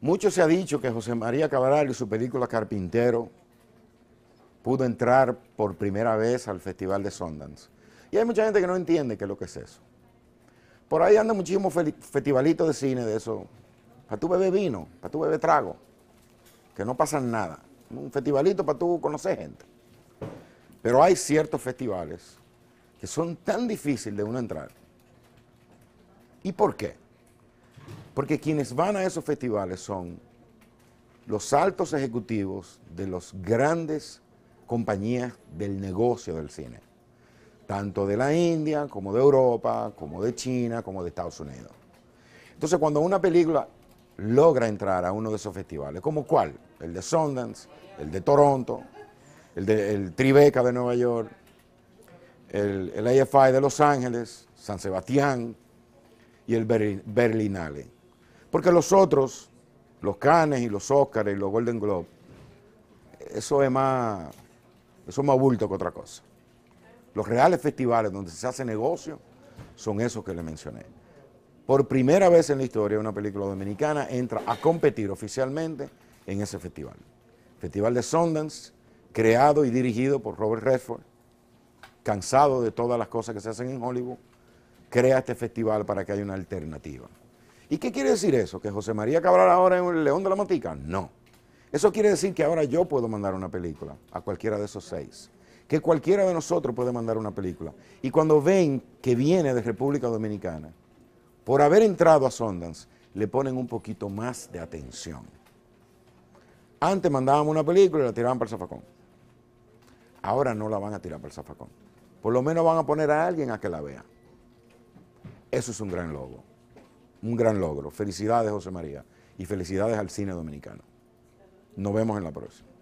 Mucho se ha dicho que José María Cabral y su película Carpintero pudo entrar por primera vez al Festival de Sundance. Y hay mucha gente que no entiende qué es lo que es eso. Por ahí andan muchísimos festivalitos de cine de eso. Para tu bebé vino, para tu bebé trago, que no pasa nada. Un festivalito para tú conocer gente. Pero hay ciertos festivales que son tan difíciles de uno entrar. ¿Y por qué? Porque quienes van a esos festivales son los altos ejecutivos de las grandes compañías del negocio del cine, tanto de la India como de Europa, como de China, como de Estados Unidos. Entonces cuando una película logra entrar a uno de esos festivales, como cuál, el de Sundance, el de Toronto, el de Tribeca de Nueva York, el, el AFI de Los Ángeles, San Sebastián y el Berlinale. Porque los otros, los Canes y los Oscars y los Golden Globe, eso es más, eso es más bulto que otra cosa. Los reales festivales donde se hace negocio son esos que le mencioné. Por primera vez en la historia una película dominicana entra a competir oficialmente en ese festival. Festival de Sundance, creado y dirigido por Robert Redford, cansado de todas las cosas que se hacen en Hollywood, crea este festival para que haya una alternativa. ¿Y qué quiere decir eso? ¿Que José María Cabral ahora es el león de la matica? No. Eso quiere decir que ahora yo puedo mandar una película a cualquiera de esos seis. Que cualquiera de nosotros puede mandar una película. Y cuando ven que viene de República Dominicana, por haber entrado a Sundance, le ponen un poquito más de atención. Antes mandábamos una película y la tiraban para el zafacón. Ahora no la van a tirar para el zafacón. Por lo menos van a poner a alguien a que la vea. Eso es un gran logro un gran logro. Felicidades, José María, y felicidades al cine dominicano. Nos vemos en la próxima.